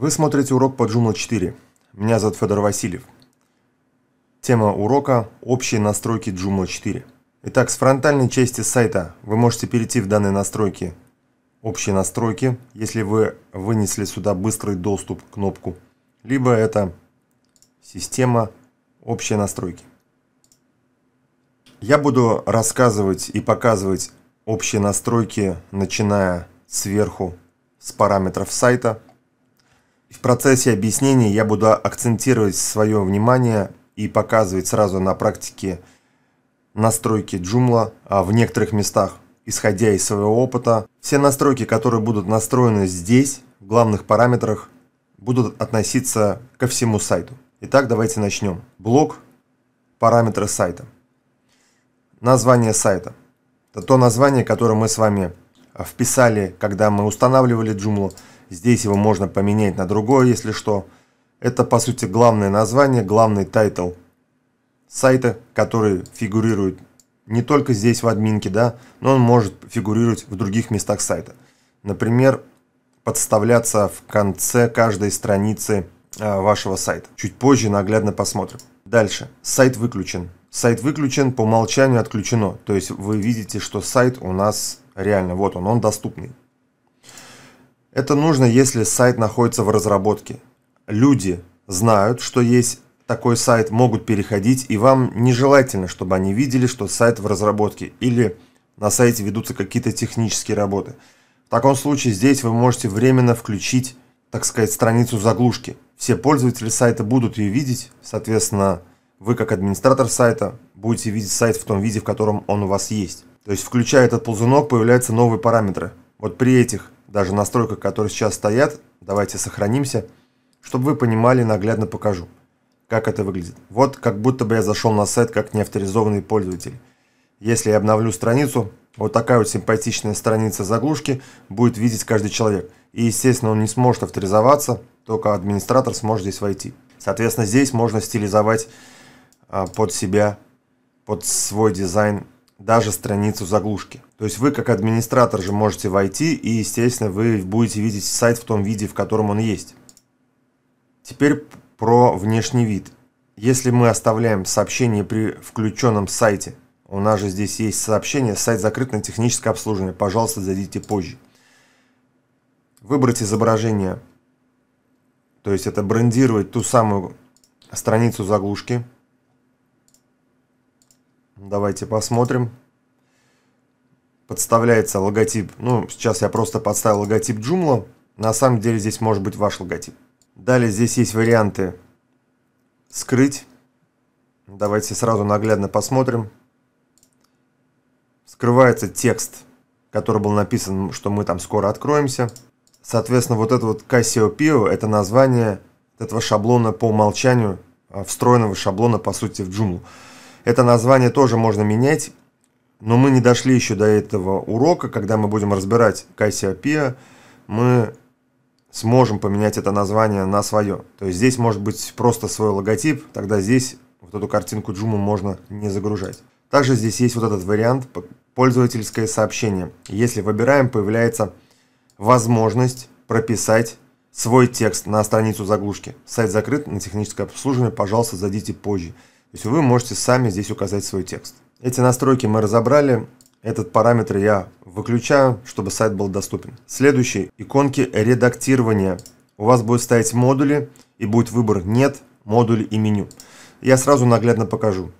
Вы смотрите урок по Joomla 4. Меня зовут Федор Васильев. Тема урока – общие настройки Joomla 4. Итак, с фронтальной части сайта вы можете перейти в данные настройки «Общие настройки», если вы вынесли сюда «Быстрый доступ» кнопку, либо это «Система», «Общие настройки». Я буду рассказывать и показывать общие настройки, начиная сверху с параметров сайта – в процессе объяснения я буду акцентировать свое внимание и показывать сразу на практике настройки Joomla а в некоторых местах. Исходя из своего опыта, все настройки, которые будут настроены здесь, в главных параметрах, будут относиться ко всему сайту. Итак, давайте начнем. Блок, параметры сайта. Название сайта. Это то название, которое мы с вами а, вписали, когда мы устанавливали Joomla. Здесь его можно поменять на другое, если что. Это, по сути, главное название, главный тайтл сайта, который фигурирует не только здесь в админке, да, но он может фигурировать в других местах сайта. Например, подставляться в конце каждой страницы а, вашего сайта. Чуть позже наглядно посмотрим. Дальше. Сайт выключен. Сайт выключен, по умолчанию отключено. То есть вы видите, что сайт у нас реально, вот он, он доступный. Это нужно, если сайт находится в разработке. Люди знают, что есть такой сайт, могут переходить, и вам нежелательно, чтобы они видели, что сайт в разработке или на сайте ведутся какие-то технические работы. В таком случае здесь вы можете временно включить, так сказать, страницу заглушки. Все пользователи сайта будут ее видеть, соответственно, вы как администратор сайта будете видеть сайт в том виде, в котором он у вас есть. То есть, включая этот ползунок, появляются новые параметры. Вот при этих даже настройка, которые сейчас стоят, давайте сохранимся, чтобы вы понимали, наглядно покажу, как это выглядит. Вот как будто бы я зашел на сайт как неавторизованный пользователь. Если я обновлю страницу, вот такая вот симпатичная страница заглушки будет видеть каждый человек. И, естественно, он не сможет авторизоваться, только администратор сможет здесь войти. Соответственно, здесь можно стилизовать а, под себя, под свой дизайн даже страницу заглушки. То есть вы как администратор же можете войти и, естественно, вы будете видеть сайт в том виде, в котором он есть. Теперь про внешний вид. Если мы оставляем сообщение при включенном сайте, у нас же здесь есть сообщение, сайт закрыт на техническое обслуживание, пожалуйста, зайдите позже. Выбрать изображение, то есть это брендировать ту самую страницу заглушки, Давайте посмотрим. Подставляется логотип. Ну, сейчас я просто подставил логотип Joomla. На самом деле здесь может быть ваш логотип. Далее здесь есть варианты скрыть. Давайте сразу наглядно посмотрим. Скрывается текст, который был написан, что мы там скоро откроемся. Соответственно, вот это вот Cassiopeia, это название этого шаблона по умолчанию, а, встроенного шаблона, по сути, в Joomla. Это название тоже можно менять, но мы не дошли еще до этого урока, когда мы будем разбирать Кассиопия, мы сможем поменять это название на свое. То есть здесь может быть просто свой логотип, тогда здесь вот эту картинку Джуму можно не загружать. Также здесь есть вот этот вариант пользовательское сообщение. Если выбираем, появляется возможность прописать свой текст на страницу заглушки. Сайт закрыт на техническое обслуживание, пожалуйста, зайдите позже. То есть вы можете сами здесь указать свой текст. Эти настройки мы разобрали, этот параметр я выключаю, чтобы сайт был доступен. Следующий, иконки редактирования. У вас будет стоять модули и будет выбор «Нет», «Модуль» и «Меню». Я сразу наглядно покажу.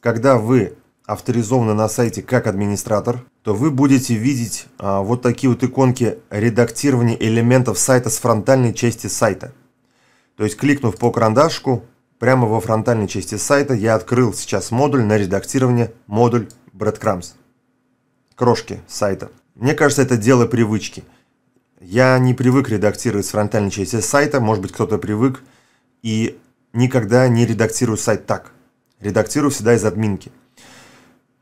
Когда вы авторизованы на сайте как администратор, то вы будете видеть а, вот такие вот иконки редактирования элементов сайта с фронтальной части сайта. То есть кликнув по карандашку, Прямо во фронтальной части сайта я открыл сейчас модуль на редактирование модуль breadcrumbs. Крошки сайта. Мне кажется, это дело привычки. Я не привык редактировать с фронтальной части сайта, может быть кто-то привык, и никогда не редактирую сайт так. Редактирую всегда из админки.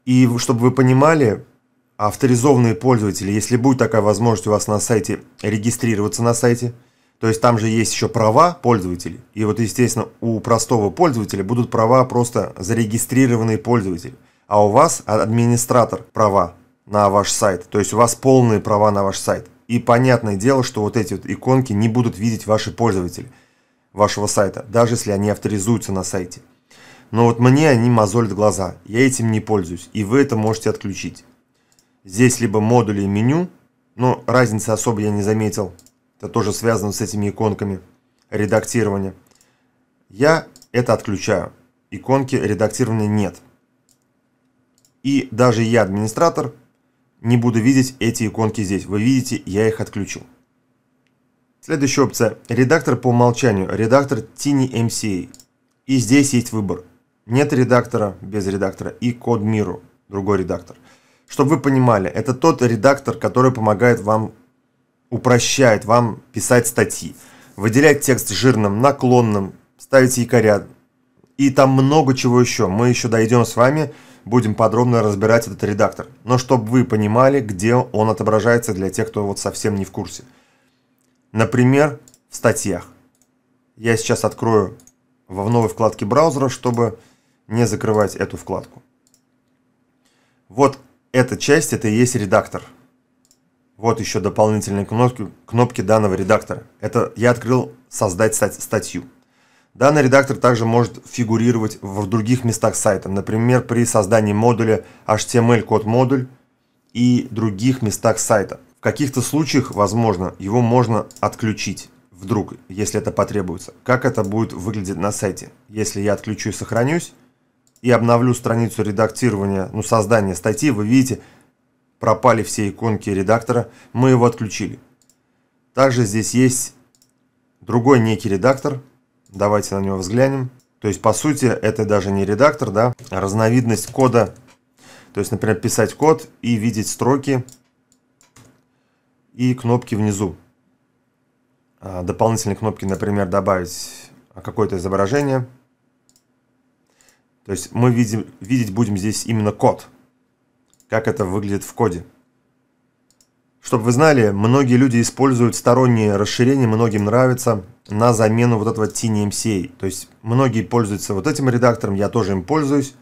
И чтобы вы понимали, авторизованные пользователи, если будет такая возможность у вас на сайте, регистрироваться на сайте – то есть там же есть еще права пользователей. И вот, естественно, у простого пользователя будут права просто зарегистрированный пользователь, А у вас администратор права на ваш сайт. То есть у вас полные права на ваш сайт. И понятное дело, что вот эти вот иконки не будут видеть ваши пользователи вашего сайта, даже если они авторизуются на сайте. Но вот мне они мозолят глаза, я этим не пользуюсь, и вы это можете отключить. Здесь либо модули и меню, но разницы особо я не заметил, это тоже связано с этими иконками редактирования. Я это отключаю. Иконки редактирования нет. И даже я, администратор, не буду видеть эти иконки здесь. Вы видите, я их отключил. Следующая опция. Редактор по умолчанию. Редактор Tiny MCA. И здесь есть выбор. Нет редактора без редактора. И код миру. Другой редактор. Чтобы вы понимали, это тот редактор, который помогает вам упрощает вам писать статьи. Выделять текст жирным, наклонным, ставить якоря. И там много чего еще. Мы еще дойдем с вами, будем подробно разбирать этот редактор. Но чтобы вы понимали, где он отображается для тех, кто вот совсем не в курсе. Например, в статьях. Я сейчас открою в новой вкладке браузера, чтобы не закрывать эту вкладку. Вот эта часть, это и есть редактор – вот еще дополнительные кнопки, кнопки данного редактора. Это я открыл «Создать стать статью». Данный редактор также может фигурировать в других местах сайта, например, при создании модуля HTML-код модуль и других местах сайта. В каких-то случаях, возможно, его можно отключить вдруг, если это потребуется. Как это будет выглядеть на сайте? Если я отключу и сохранюсь, и обновлю страницу редактирования, ну, создания статьи, вы видите, пропали все иконки редактора, мы его отключили. Также здесь есть другой некий редактор, давайте на него взглянем. То есть, по сути, это даже не редактор, да, а разновидность кода. То есть, например, писать код и видеть строки и кнопки внизу. А, дополнительные кнопки, например, добавить а, какое-то изображение. То есть мы видим, видеть будем здесь именно код как это выглядит в коде. Чтобы вы знали, многие люди используют сторонние расширения, многим нравится, на замену вот этого TinyMCA. То есть многие пользуются вот этим редактором, я тоже им пользуюсь,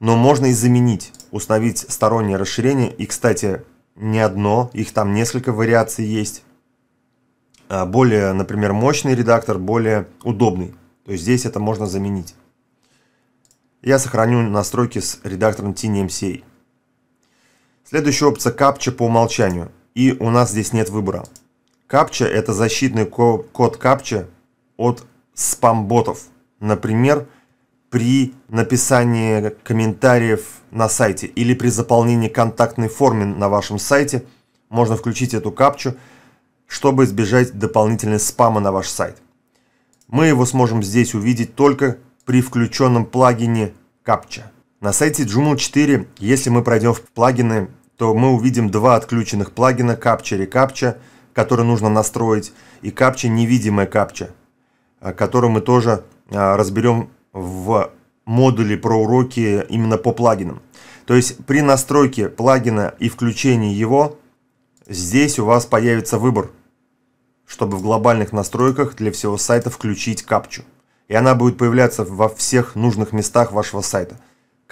но можно и заменить, установить стороннее расширение. И, кстати, не одно, их там несколько вариаций есть. А, более, например, мощный редактор, более удобный. То есть здесь это можно заменить. Я сохраню настройки с редактором TinyMCA. Следующая опция капча по умолчанию. И у нас здесь нет выбора. Капча – это защитный код капча от спам-ботов. Например, при написании комментариев на сайте или при заполнении контактной формы на вашем сайте можно включить эту капчу, чтобы избежать дополнительной спама на ваш сайт. Мы его сможем здесь увидеть только при включенном плагине капча. На сайте Joomla 4, если мы пройдем в плагины, то мы увидим два отключенных плагина Capture и Capture, которые нужно настроить, и Capture невидимая Capture, а, которую мы тоже а, разберем в модуле про уроки именно по плагинам. То есть при настройке плагина и включении его, здесь у вас появится выбор, чтобы в глобальных настройках для всего сайта включить капчу. И она будет появляться во всех нужных местах вашего сайта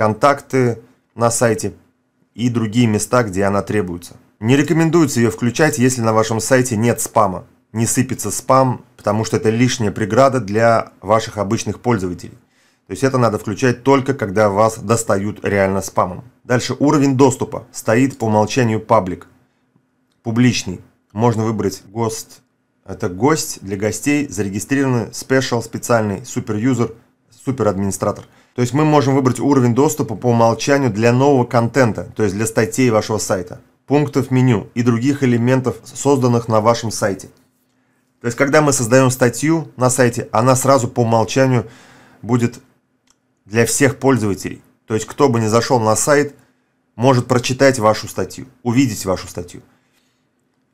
контакты на сайте и другие места, где она требуется. Не рекомендуется ее включать, если на вашем сайте нет спама. Не сыпется спам, потому что это лишняя преграда для ваших обычных пользователей. То есть это надо включать только, когда вас достают реально спамом. Дальше уровень доступа. Стоит по умолчанию паблик. Публичный. Можно выбрать гост. Это гость для гостей, зарегистрированный, спешл, специальный, супер-юзер, супер-администратор. супер юзер супер юзер супер администратор то есть мы можем выбрать уровень доступа по умолчанию для нового контента, то есть для статей вашего сайта, пунктов меню и других элементов, созданных на вашем сайте. То есть когда мы создаем статью на сайте, она сразу по умолчанию будет для всех пользователей. То есть кто бы ни зашел на сайт, может прочитать вашу статью, увидеть вашу статью.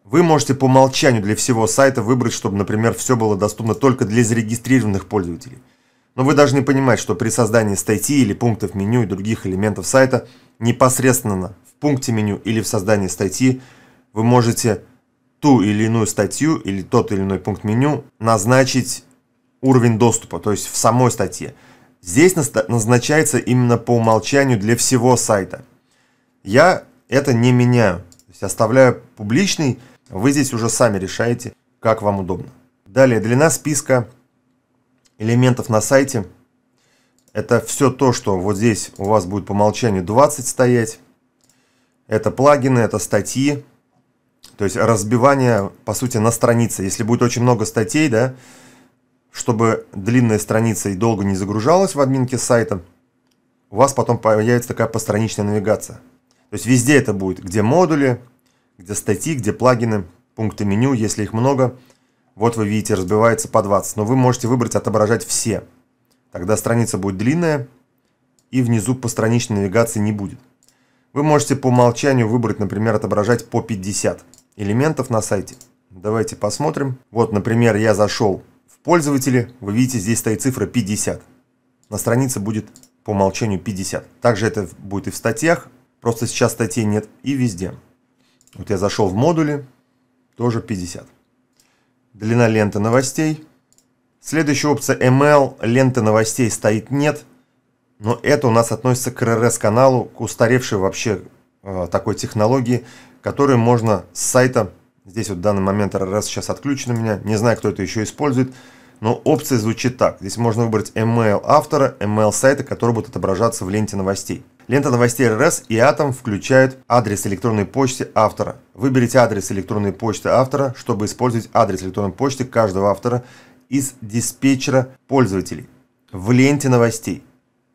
Вы можете по умолчанию для всего сайта выбрать, чтобы, например, все было доступно только для зарегистрированных пользователей – но вы должны понимать, что при создании статьи или пунктов меню и других элементов сайта непосредственно в пункте меню или в создании статьи вы можете ту или иную статью или тот или иной пункт меню назначить уровень доступа, то есть в самой статье. Здесь назначается именно по умолчанию для всего сайта. Я это не меняю, то есть оставляю публичный, вы здесь уже сами решаете, как вам удобно. Далее длина списка элементов на сайте. Это все то, что вот здесь у вас будет по умолчанию 20 стоять. Это плагины, это статьи. То есть разбивание, по сути, на странице. Если будет очень много статей, да, чтобы длинная страница и долго не загружалась в админке сайта, у вас потом появится такая постраничная навигация. То есть везде это будет, где модули, где статьи, где плагины, пункты меню, если их много – вот вы видите, разбивается по 20, но вы можете выбрать отображать все. Тогда страница будет длинная, и внизу постраничной навигации не будет. Вы можете по умолчанию выбрать, например, отображать по 50 элементов на сайте. Давайте посмотрим. Вот, например, я зашел в пользователи, вы видите, здесь стоит цифра 50. На странице будет по умолчанию 50. Также это будет и в статьях, просто сейчас статей нет, и везде. Вот я зашел в модули, тоже 50. Длина ленты новостей. Следующая опция ML, ленты новостей стоит нет. Но это у нас относится к РРС-каналу, к устаревшей вообще э, такой технологии, которую можно с сайта, здесь вот в данный момент РРС сейчас отключен у меня, не знаю, кто это еще использует, но опция звучит так. Здесь можно выбрать ml автора, ml сайта, который будет отображаться в ленте новостей. Лента новостей РРС и Атом включают адрес электронной почты автора, Выберите адрес электронной почты автора, чтобы использовать адрес электронной почты каждого автора из диспетчера пользователей в ленте новостей.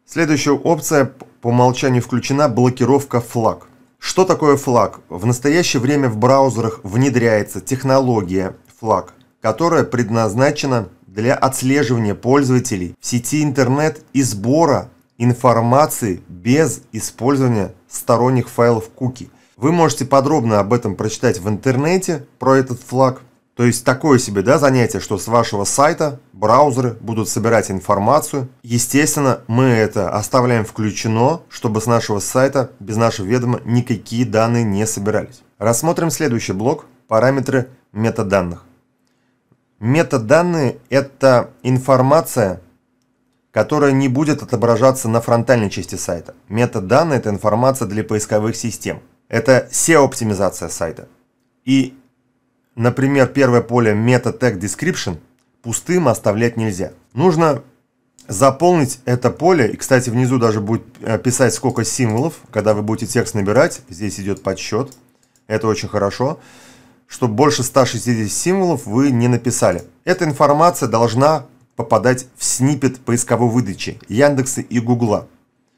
Следующая опция по умолчанию включена – блокировка флаг. Что такое флаг? В настоящее время в браузерах внедряется технология флаг, которая предназначена для отслеживания пользователей в сети интернет и сбора информации без использования сторонних файлов куки – вы можете подробно об этом прочитать в интернете, про этот флаг. То есть такое себе да, занятие, что с вашего сайта браузеры будут собирать информацию. Естественно, мы это оставляем включено, чтобы с нашего сайта без нашего ведома никакие данные не собирались. Рассмотрим следующий блок – параметры метаданных. Метаданные – это информация, которая не будет отображаться на фронтальной части сайта. Метаданные – это информация для поисковых систем – это SEO-оптимизация сайта. И, например, первое поле Meta Tag Description пустым оставлять нельзя. Нужно заполнить это поле. И, кстати, внизу даже будет э, писать, сколько символов. Когда вы будете текст набирать, здесь идет подсчет. Это очень хорошо. Чтобы больше 160 символов вы не написали. Эта информация должна попадать в снипет поисковой выдачи Яндекса и Гугла.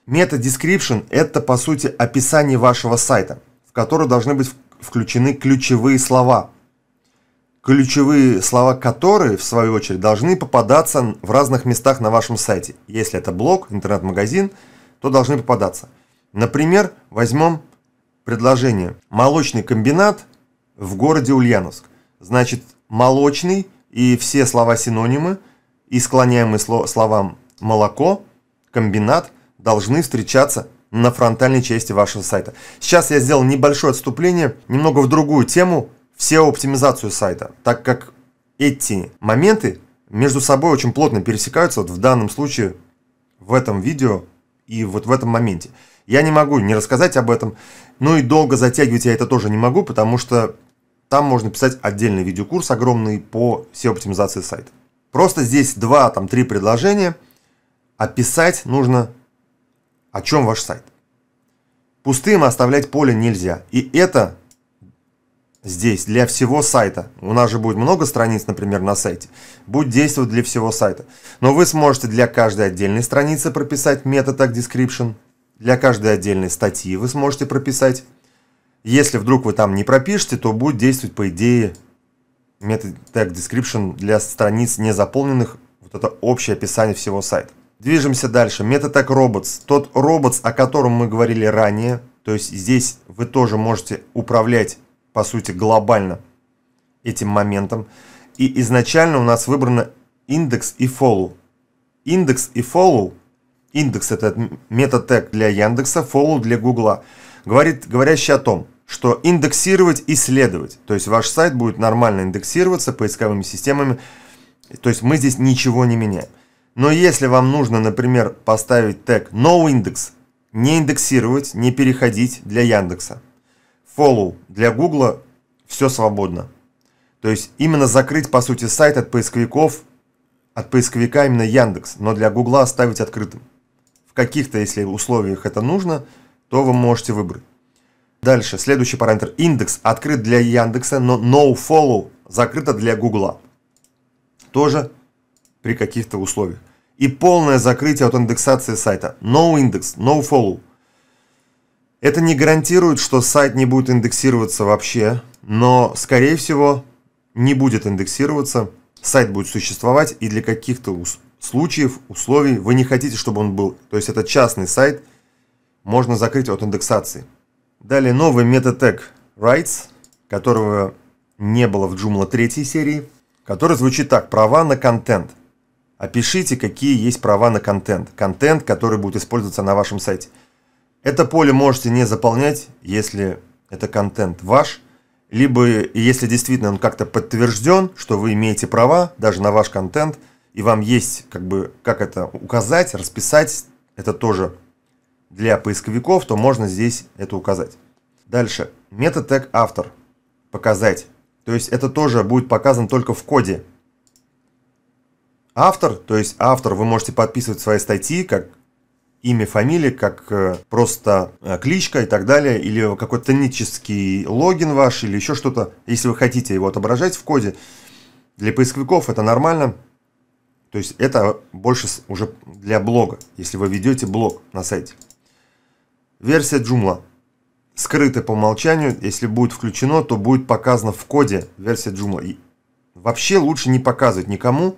Meta Description – это, по сути, описание вашего сайта которую должны быть включены ключевые слова, ключевые слова которые, в свою очередь, должны попадаться в разных местах на вашем сайте. Если это блог, интернет-магазин, то должны попадаться. Например, возьмем предложение «Молочный комбинат в городе Ульяновск». Значит, «молочный» и все слова-синонимы и склоняемые словам «молоко», «комбинат» должны встречаться на фронтальной части вашего сайта. Сейчас я сделал небольшое отступление, немного в другую тему, все оптимизацию сайта, так как эти моменты между собой очень плотно пересекаются, вот в данном случае, в этом видео и вот в этом моменте. Я не могу не рассказать об этом, ну и долго затягивать я это тоже не могу, потому что там можно писать отдельный видеокурс огромный по всей оптимизации сайта. Просто здесь два, там три предложения, описать нужно о чем ваш сайт. Пустым оставлять поле нельзя. И это здесь для всего сайта. У нас же будет много страниц, например, на сайте. Будет действовать для всего сайта. Но вы сможете для каждой отдельной страницы прописать метод description. Для каждой отдельной статьи вы сможете прописать. Если вдруг вы там не пропишете, то будет действовать, по идее, метод tag description для страниц незаполненных. Вот это общее описание всего сайта. Движемся дальше. Metatak Robots. Тот роботс, о котором мы говорили ранее. То есть здесь вы тоже можете управлять, по сути, глобально этим моментом. И изначально у нас выбрано индекс и follow. Индекс и follow. Индекс это метатег для Яндекса, follow для Гугла. Говорит, говорящий о том, что индексировать и следовать. То есть ваш сайт будет нормально индексироваться поисковыми системами. То есть мы здесь ничего не меняем. Но если вам нужно, например, поставить тег noindex, не индексировать, не переходить для Яндекса. Follow для Гугла все свободно. То есть именно закрыть, по сути, сайт от поисковиков, от поисковика именно Яндекс, но для Гугла оставить открытым. В каких-то, если условиях это нужно, то вы можете выбрать. Дальше, следующий параметр. Индекс открыт для Яндекса, но nofollow закрыто для Гугла. Тоже при каких-то условиях. И полное закрытие от индексации сайта. No index, no follow. Это не гарантирует, что сайт не будет индексироваться вообще, но, скорее всего, не будет индексироваться, сайт будет существовать, и для каких-то случаев, условий вы не хотите, чтобы он был. То есть это частный сайт, можно закрыть от индексации. Далее новый метатег rights, которого не было в Joomla третьей серии, который звучит так, права на контент – Опишите, какие есть права на контент. Контент, который будет использоваться на вашем сайте. Это поле можете не заполнять, если это контент ваш, либо если действительно он как-то подтвержден, что вы имеете права даже на ваш контент, и вам есть как бы как это указать, расписать, это тоже для поисковиков, то можно здесь это указать. Дальше. метод тег автор. Показать. То есть это тоже будет показано только в коде, автор, то есть автор, вы можете подписывать свои статьи как имя, фамилия, как э, просто э, кличка и так далее, или какой-то технический логин ваш, или еще что-то, если вы хотите его отображать в коде. Для поисковиков это нормально, то есть это больше уже для блога, если вы ведете блог на сайте. Версия Joomla. Скрыта по умолчанию, если будет включено, то будет показано в коде версия Joomla. И вообще лучше не показывать никому,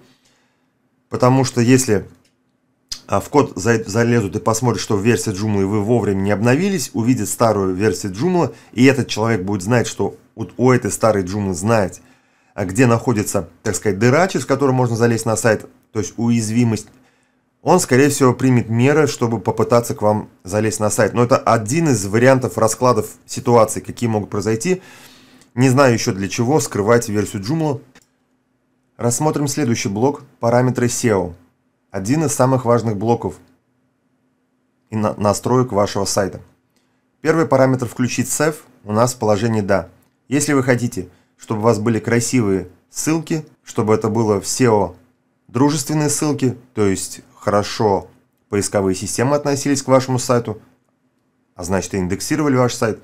Потому что если а, в код залезут и посмотрят, что в версии Joomla вы вовремя не обновились, увидят старую версию Joomla, и этот человек будет знать, что вот у этой старой Joomla знает, а где находится, так сказать, дыра, через которую можно залезть на сайт, то есть уязвимость, он, скорее всего, примет меры, чтобы попытаться к вам залезть на сайт. Но это один из вариантов раскладов ситуации, какие могут произойти. Не знаю еще для чего скрывать версию Joomla, Рассмотрим следующий блок – параметры SEO. Один из самых важных блоков и настроек вашего сайта. Первый параметр «Включить SEF» у нас в положении «Да». Если вы хотите, чтобы у вас были красивые ссылки, чтобы это было в SEO дружественные ссылки, то есть хорошо поисковые системы относились к вашему сайту, а значит и индексировали ваш сайт.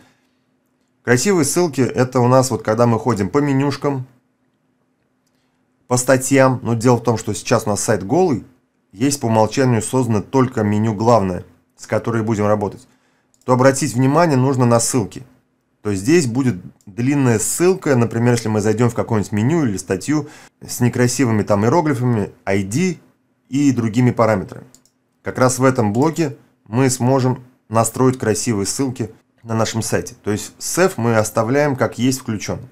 Красивые ссылки – это у нас вот когда мы ходим по менюшкам, по статьям, но дело в том, что сейчас у нас сайт голый, есть по умолчанию создано только меню «Главное», с которой будем работать, то обратить внимание нужно на ссылки. То здесь будет длинная ссылка, например, если мы зайдем в какое-нибудь меню или статью с некрасивыми там иероглифами, ID и другими параметрами. Как раз в этом блоке мы сможем настроить красивые ссылки на нашем сайте. То есть сев мы оставляем как есть включенным.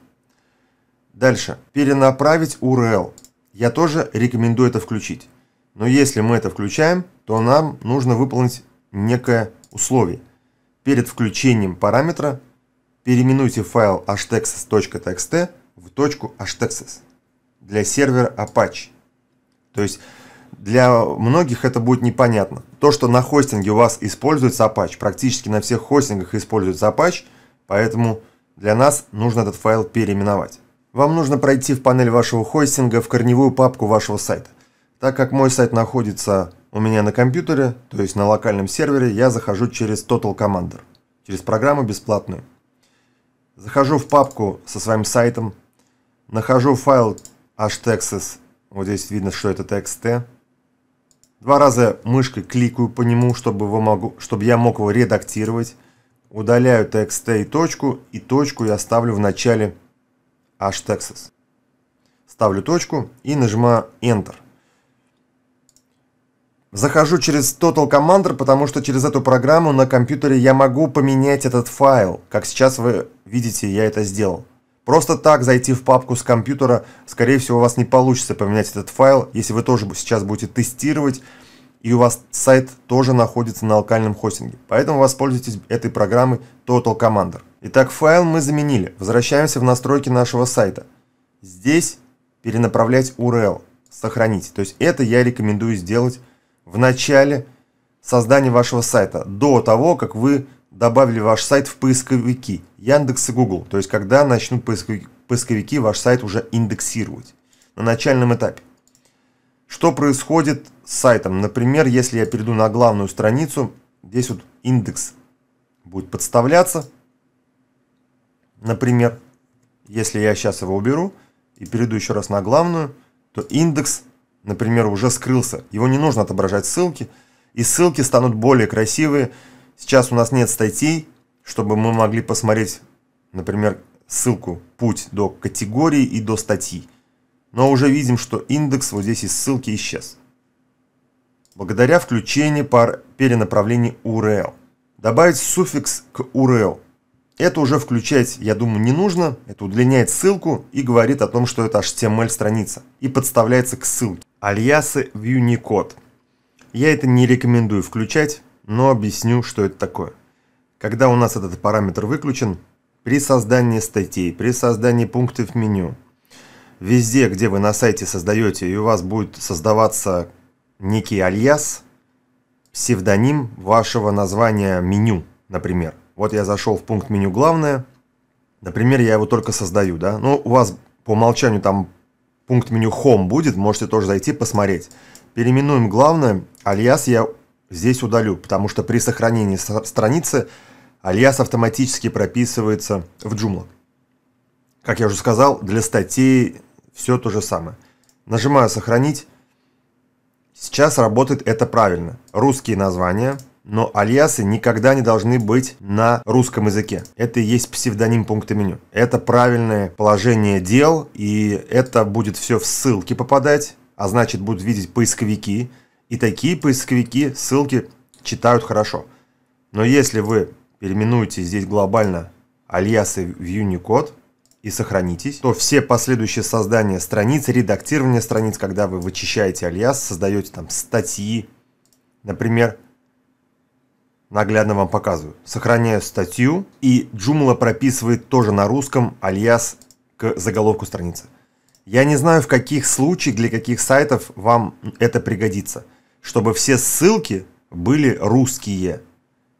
Дальше. Перенаправить URL. Я тоже рекомендую это включить. Но если мы это включаем, то нам нужно выполнить некое условие. Перед включением параметра переименуйте файл htexas.txt в точку для сервера Apache. То есть для многих это будет непонятно. То, что на хостинге у вас используется Apache, практически на всех хостингах используется Apache, поэтому для нас нужно этот файл переименовать. Вам нужно пройти в панель вашего хостинга в корневую папку вашего сайта. Так как мой сайт находится у меня на компьютере, то есть на локальном сервере, я захожу через Total Commander, через программу бесплатную. Захожу в папку со своим сайтом, нахожу файл htexes, вот здесь видно, что это txt. Два раза мышкой кликаю по нему, чтобы, его могу, чтобы я мог его редактировать. Удаляю txt и точку, и точку я ставлю в начале H Texas. Ставлю точку и нажимаю Enter. Захожу через Total Commander, потому что через эту программу на компьютере я могу поменять этот файл. Как сейчас вы видите, я это сделал. Просто так зайти в папку с компьютера, скорее всего, у вас не получится поменять этот файл, если вы тоже сейчас будете тестировать, и у вас сайт тоже находится на локальном хостинге. Поэтому воспользуйтесь этой программой Total Commander. Итак, файл мы заменили. Возвращаемся в настройки нашего сайта. Здесь перенаправлять URL, сохранить. То есть это я рекомендую сделать в начале создания вашего сайта, до того, как вы добавили ваш сайт в поисковики Яндекс и Google. То есть когда начнут поисковики, поисковики ваш сайт уже индексировать на начальном этапе. Что происходит с сайтом? Например, если я перейду на главную страницу, здесь вот индекс будет подставляться – например, если я сейчас его уберу и перейду еще раз на главную, то индекс, например, уже скрылся. Его не нужно отображать ссылки, и ссылки станут более красивые. Сейчас у нас нет статей, чтобы мы могли посмотреть, например, ссылку «Путь до категории и до статьи». Но уже видим, что индекс вот здесь из ссылки исчез. Благодаря включению пар перенаправлений URL. Добавить суффикс к URL – это уже включать, я думаю, не нужно. Это удлиняет ссылку и говорит о том, что это HTML страница. И подставляется к ссылке. Альясы в Unicode. Я это не рекомендую включать, но объясню, что это такое. Когда у нас этот параметр выключен, при создании статей, при создании пунктов меню, везде, где вы на сайте создаете, и у вас будет создаваться некий альяс, псевдоним вашего названия меню, например. Вот я зашел в пункт меню «Главное». Например, я его только создаю, да? Ну, у вас по умолчанию там пункт меню Home будет, можете тоже зайти посмотреть. Переименуем главное, альяс я здесь удалю, потому что при сохранении страницы альяс автоматически прописывается в Joomla. Как я уже сказал, для статей все то же самое. Нажимаю «Сохранить». Сейчас работает это правильно. Русские названия – но альясы никогда не должны быть на русском языке. Это и есть псевдоним пункта меню. Это правильное положение дел, и это будет все в ссылки попадать, а значит будут видеть поисковики, и такие поисковики ссылки читают хорошо. Но если вы переименуете здесь глобально альясы в Unicode, и сохранитесь, то все последующие создания страниц, редактирование страниц, когда вы вычищаете альяс, создаете там статьи, например, наглядно вам показываю. Сохраняю статью, и Joomla прописывает тоже на русском альяс к заголовку страницы. Я не знаю, в каких случаях, для каких сайтов вам это пригодится. Чтобы все ссылки были русские.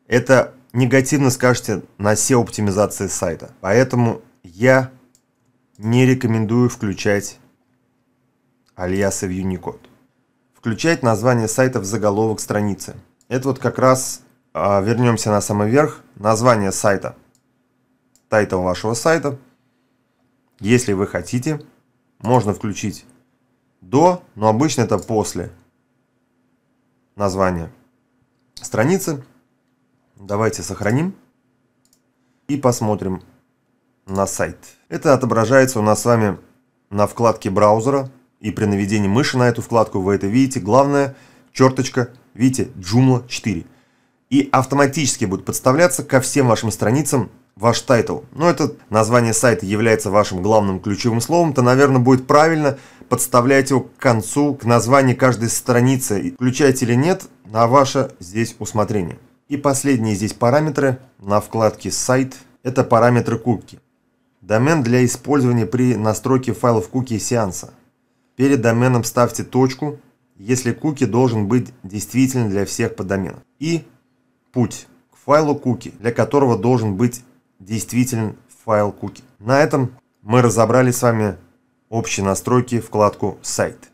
Это негативно скажете на SEO-оптимизации сайта. Поэтому я не рекомендую включать альясы в Unicode. Включать название сайта в заголовок страницы. Это вот как раз а, вернемся на самый верх. Название сайта. Тайтл вашего сайта. Если вы хотите, можно включить до, но обычно это после названия страницы. Давайте сохраним и посмотрим на сайт. Это отображается у нас с вами на вкладке браузера. И при наведении мыши на эту вкладку вы это видите. Главное, черточка, видите, Joomla 4 и автоматически будет подставляться ко всем вашим страницам ваш тайтл. Но ну, это название сайта является вашим главным ключевым словом, то, наверное, будет правильно подставлять его к концу, к названию каждой страницы, включать или нет, на ваше здесь усмотрение. И последние здесь параметры на вкладке «Сайт» – это параметры куки. Домен для использования при настройке файлов куки сеанса. Перед доменом ставьте точку, если куки должен быть действительно для всех поддоменов. И путь к файлу куки, для которого должен быть действителен файл куки. На этом мы разобрали с вами общие настройки вкладку «Сайт».